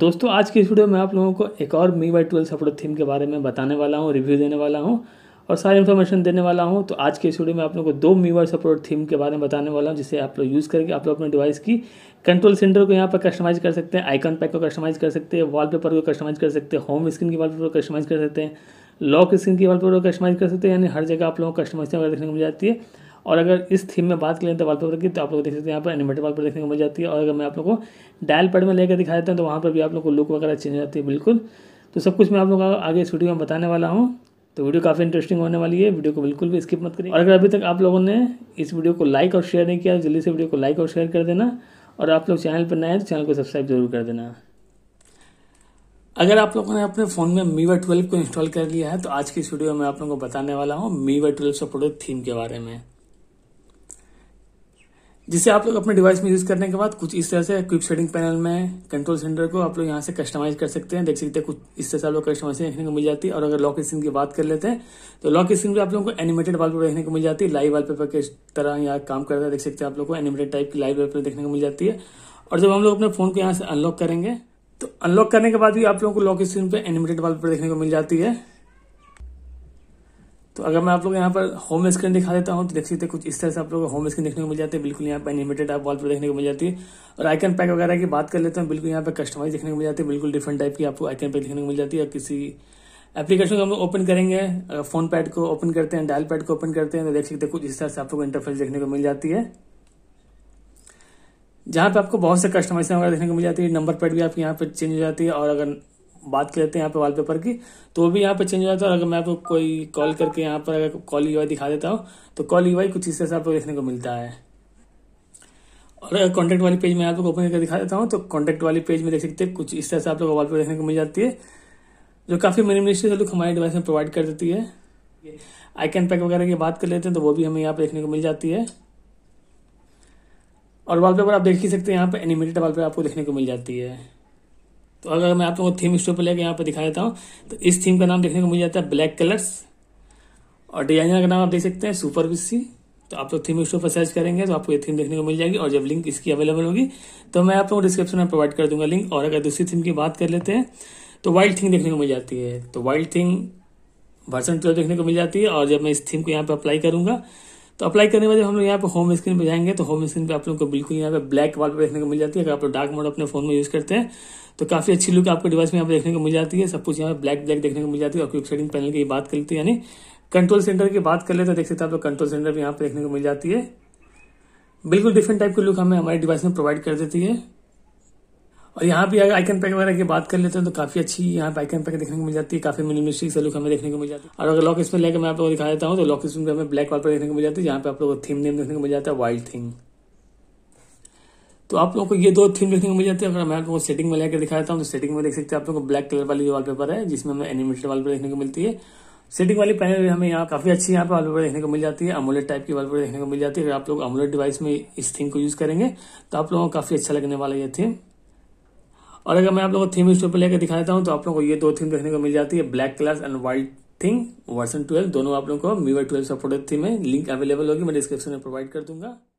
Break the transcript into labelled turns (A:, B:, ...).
A: दोस्तों आज की इस वीडियो में आप लोगों को एक और MIUI twelve support theme के बारे में बताने वाला हूँ रिव्यू देने वाला हूँ और सारी इन्फॉर्मेशन देने वाला हूँ तो आज के इस वीडियो में आप लोगों को दो मी वाई सपोर्ट थीम के बारे में बताने वाला हूँ जिसे आप लोग यूज़ करके आप लोग अपने डिवाइस की कंट्रोल सेंटर को यहाँ पर कस्टमाइज कर सकते हैं आइकन पैक को कस्टमाइज कर सकते हैं पेपर को कस्टमाइज कर सकते हैं होम स्क्रीन की वाल को कस्टमाइज कर सकते हैं लॉक स्क्रीन की पेपर को कस्टमाइज कर सकते हैं यानी हर जगह आप लोगों को कस्टमाइजेशन वगैरह देखने को मिल जाती है और अगर इस थीम में बात करें तो वॉलपेपर की तो आप लोग देख सकते हैं यहाँ पर एनिमेटेड वॉलपेपर देखने को मिल जाती है और अगर मैं आप लोग को डायल पैड में लेकर दिखा देता हूँ तो वहाँ पर भी आप लोग को लुक वगैरह चेंज हो जाती है बिल्कुल तो सब कुछ मैं आप लोग आगे इस वीडियो में बताने वाला हूँ तो वीडियो काफ़ी इंटरेस्टिंग होने वाली है वीडियो को बिल्कुल भी स्किप मत करिए और अगर अभी तक आप लोगों ने इस वीडियो को लाइक और शेयर नहीं किया तो जल्दी से वीडियो को लाइक और शेयर कर देना और आप लोग चैनल पर नए हैं तो चैनल को सब्सक्राइब जरूर कर देना अगर आप लोगों ने अपने फ़ोन में मीवा ट्वेल्व को इंस्टॉल कर लिया है तो आज की इस वीडियो में आप लोगों को बताने वाला हूँ मीवा ट्वेल्व सपोर्टेड थीम के बारे में जिसे आप लोग अपने डिवाइस में यूज करने के बाद कुछ इस तरह से क्विक सेटिंग पैनल में कंट्रोल सेंटर को आप लोग यहाँ से कस्टमाइज कर सकते हैं देख सकते हैं कुछ इस तरह से आप लोग कस्टमाइजेशन देखने को मिल जाती है और अगर लॉक स्क्रीन की बात कर लेते हैं तो लॉक स्क्रीन भी आप लोगों को एनिमेटेड पेपर देखने को मिल जाती है लाइव पेपर के तरह यहाँ काम करता है देख सकते हैं आप लोग को एनिमेटेड टाइप की लाइव पेपर देखने को मिल जाती है और जब हम लोग अपने फोन को यहाँ से अनलॉक करेंगे तो अनलॉक करने के बाद भी आप लोगों को लॉक स्क्रीन पर एनिमेटेड पेपर देखने को मिल जाती है तो अगर मैं आप लोग यहाँ पर होम स्क्रीन दिखा देता हूँ तो देख सकते कुछ इस तरह से आप लोग होम स्क्रीन देखने को मिल जाती है बिल्कुल यहाँ पर एनिमेटेड आप वॉल पर देखने को मिल जाती है और आइकन पैक वगैरह की बात कर लेते हैं तो बिल्कुल यहाँ पर कस्टमाइज देखने को मिल जाती है बिल्कुल डिफरेंट टाइप की आपको आइकन पैक देखने को मिल जाती है किसी एप्लीकेशन को हम लोग ओपन करेंगे फोन पैड को ओपन करते हैं डायल पैड को ओपन करते हैं तो देख सकते हैं कुछ इस तरह से आप लोग इंटरफेस देखने को मिल जाती है जहां पे आपको बहुत से कस्टमाइजेशन वगैरह देखने को मिल जाती है नंबर पैड भी आपके यहाँ पे चेंज हो जाती है और अगर बात कर लेते हैं यहाँ पे वॉलपेपर की तो वो भी यहाँ पे चेंज हो जाता है और अगर मैं आपको कोई कॉल करके यहाँ पर अगर कॉल यू e दिखा देता हूँ तो कॉल यू e कुछ इस तरह से आपको देखने को मिलता है और अगर कॉन्टेक्ट वाली पेज में आपको ओपन करके दिखा देता हूँ तो कॉन्टेक्ट वाली पेज में देख सकते हैं कुछ इस तरह से आप लोग को वॉलपेपर देखने को मिल जाती है जो काफ़ी मिनिमिनिस्ट्री लोग हमारे डिवाइस में प्रोवाइड कर देती है आइकन पैक वगैरह की बात कर लेते हैं तो वो भी हमें यहाँ पर देखने को मिल जाती है और वॉलपेपर आप देख ही सकते हैं यहाँ पर एनिमेटेड वॉलपेपर आपको देखने को मिल जाती है तो अगर मैं आप लोगों को थीम स्टोर पर लेकर यहाँ पर दिखा देता हूँ तो इस थीम का नाम देखने को मुझे आता है ब्लैक कलर्स और डिजाइनर का नाम आप देख सकते हैं सुपर बीसी तो आप लोग थीम स्टोर पर सर्च करेंगे तो आपको ये थीम देखने को मिल जाएगी और जब लिंक इसकी अवेलेबल होगी तो मैं आप लोगों को डिस्क्रिप्शन में प्रोवाइड कर दूंगा लिंक और अगर दूसरी थीम की बात कर लेते हैं तो वाइल्ड थिंग देखने को मिल जाती है तो वाइल्ड थिंग वर्सन ट्वेल्व देखने को मिल जाती है और जब मैं इस थीम को यहाँ पर अप्लाई करूंगा तो अप्लाई करने के बाद जब हम लोग यहाँ पे होम स्क्रीन पे जाएंगे तो होम स्क्रीन पे आप लोग को बिल्कुल यहाँ पे ब्लैक वाल देखने को मिल जाती है अगर आप लोग डार्क मोड अपने फोन में यूज करते हैं तो काफी अच्छी लुक आपको डिवाइस में यहाँ पे देखने को मिल जाती है सब कुछ यहाँ पे ब्लैक ब्लैक देखने को मिल जाती है और क्विक सेटिंग पैनल की बात करती है यानी कंट्रोल सेंटर की बात कर ले तो देख सकते हैं आप लोग कंट्रोल सेंटर भी यहाँ पे देखने को मिल जाती है बिल्कुल डिफरेंट टाइप की लुक हमें हमारे डिवाइस में प्रोवाइड कर देती है और यहाँ अगर आइकन पैक वगैरह की बात कर लेते हैं तो काफी अच्छी यहाँ पे आइकन पैक देखने को मिल जाती है काफी मिनिमिस्टिक लुक हमें देखने को मिल जाती है और अगर लॉक इसमें लेकर मैं आप लोगों को दिखा देता हूँ तो लॉक इसमें हमें ब्लैक वाल पर देखने को मिल जाती है जहाँ पे आप लोगों को थीम नेम देखने को मिल जाता है वाइल्ड थीम तो आप लोगों को ये दो थीम देखने को मिल जाती है अगर मैं आप लोगों को सेटिंग में लेकर देता हूँ तो सेटिंग में देख सकते हैं आप लोगों को ब्लैक कलर वाली जो पेपर है जिसमें हमें एनिमेटेड वाल देखने को मिलती है सेटिंग वाली पैनल हमें यहाँ काफी अच्छी यहाँ पे वालपेपर देखने को मिल जाती है अमोलेट टाइप की वालपेपर देखने को मिल जाती है अगर आप लोग अमोलेट डिवाइस में इस थीम को यूज करेंगे तो आप लोगों को काफी अच्छा लगने वाला ये थीम और अगर मैं आप लोगों को थीम स्टोर पर लेकर दिखा देता हूँ तो आप लोगों को ये दो थीम देखने को मिल जाती है black class and wild thing version twelve दोनों आप लोगों को मीवर ट्वेल्व सपोर्टेड थीम है लिंक अवेलेबल होगी मैं डिस्क्रिप्शन में प्रोवाइड कर दूंगा